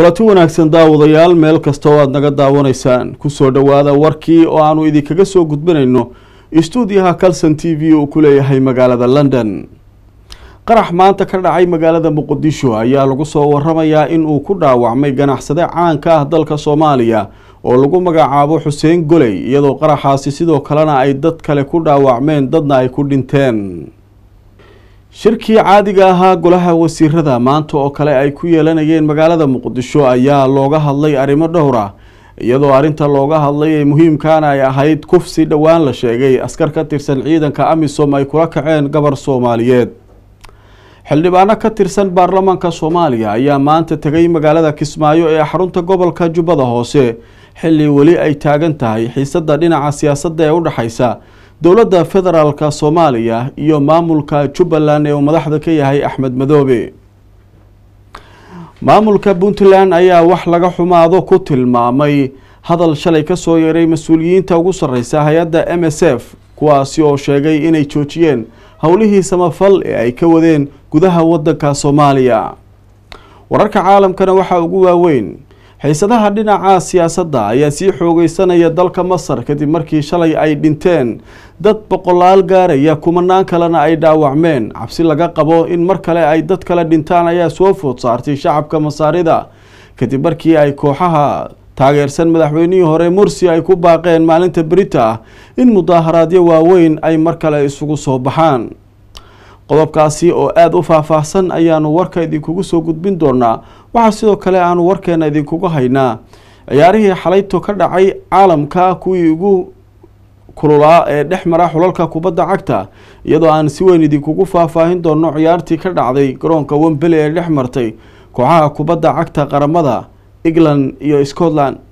kulanti wanaagsan daawadayaal meel kasta oo aada naga daawanaysaan kusoo dhowaada warkii oo aanu idinkaga soo gudbinayno istuudiyaha calson t v uu ku leeyahay magaalada london qarax maanta ka dhacay magaalada muqdisho ayaa lagu soo waramayaa in uu ku dhaawacmay ganacsade caanka ah dalka soomaaliya oo lagu magacaabo xuseen goley iyadoo qaraxaasi sidoo kalena ay dad kale ku dhaawacmeen dadna ay ku dhinteen shirkii caadiga ahaa golaha wasiirada maanta oo kale ay ku yeelanayeen magaalada muqdisho ayaa looga hadlay arrimo dhowr ah iyadoo arrinta looga hadlay ee muhiimkaana ay ahayd kufsi dhowaan la sheegay askar ka tirsan ciidanka amisom ay kula kaceen gabar soomaaliyeed xildhibaano ka tirsan baarlamaanka soomaaliya ayaa maanta tegay magaalada kismaayo ee xarunta gobolka jubbada hoose xilli weli ay taagan tahay xiisada dhinaca siyaasadda ee u dhexaysa dowladda federaalka soomaaliya iyo maamulka jubbaland ee uu madaxda ka yahay axmed madoobe maamulka puntland ayaa wax laga xumaado ku tilmaamay hadal shalay ka soo yeeray mas-uuliyiinta ugu sarreysa hay-adda m s f kuwaasi oo sheegay inay joojiyeen howlihii samafal ee ay ka wadeen gudaha waddanka soomaaliya wararka caalamkana waxaa ugu waaweyn xiisadaha dhinaca siyaasadda ayaa sii xoogeysanaya dalka masar kadib markii shalay ay dhinteen dad boqolaal gaaraya kumanaan kalena ay dhaawacmeen cabsi laga qabo in mar kale ay dad kale dhintaan ayaa soo food saartay shacabka masaarida kadib markii ay kooxaha taageersan madaxweynihii hore mursi ay ku baaqeen maalinta berita ah in mudaaharaadyo waaweyn ay mar kale isugu soo baxaan qodobkaasi oo aada u faahfaahsan ayaanu warka idinkugu soo gudbin doonaa waxaa sidoo kale aanu warkeena idinkugu haynaa ciyaarihii xalayto ka dhacay caalamka kuwii ugu kululaa ee dhex mara xulalka kubadda cagta iyadoo aan si weyn idinkugu faahfaahin doono ciyaartii ka dhacday garoonka wembele ee dhex martay kooxaha kubadda cagta qaramada england iyo scotland